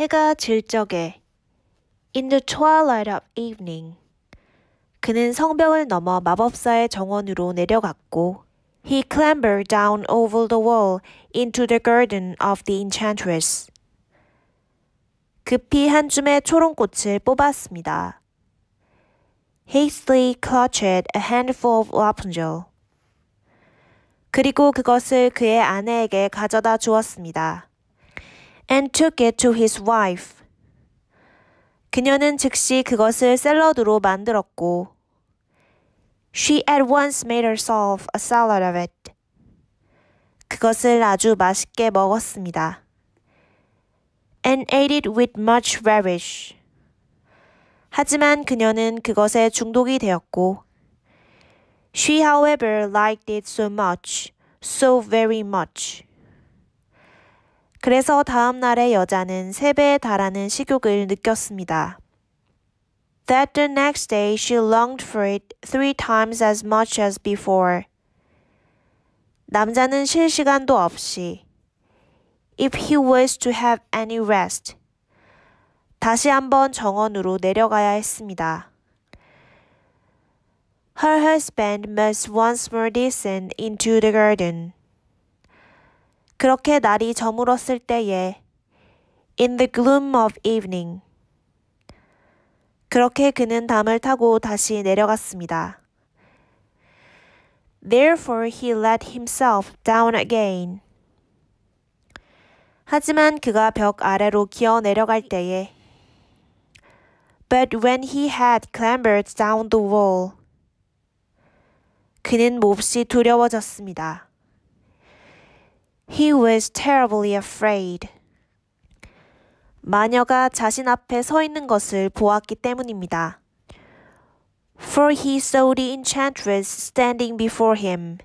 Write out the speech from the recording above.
해가 질 적에 In the twilight of evening 그는 성벽을 넘어 마법사의 정원으로 내려갔고 He clambered down over the wall into the garden of the enchantress. 급히 한 줌의 초롱꽃을 뽑았습니다. Hastily clutched a handful of Rapunzel. 그리고 그것을 그의 아내에게 가져다 주었습니다. and took it to his wife. 그녀는 즉시 그것을 샐러드로 만들었고 She at once made herself a salad of it. 그것을 아주 맛있게 먹었습니다. And ate it with much relish. 하지만 그녀는 그것에 중독이 되었고 She however liked it so much, so very much. 그래서 다음 날의 여자는 세 배에 달하는 식욕을 느꼈습니다. That the next day she longed for it three times as much as before. 남자는 쉴 시간도 없이 If he was to have any rest. 다시 한번 정원으로 내려가야 했습니다. Her husband must once more descend into the garden. 그렇게 날이 저물었을 때에 In the gloom of evening. 그렇게 그는 담을 타고 다시 내려갔습니다. Therefore he let himself down again. 하지만 그가 벽 아래로 기어 내려갈 때에 But when he had clambered down the wall 그는 몹시 두려워졌습니다. He was terribly afraid. 마녀가 자신 앞에 서 있는 것을 보았기 때문입니다. For he saw the enchantress standing before him.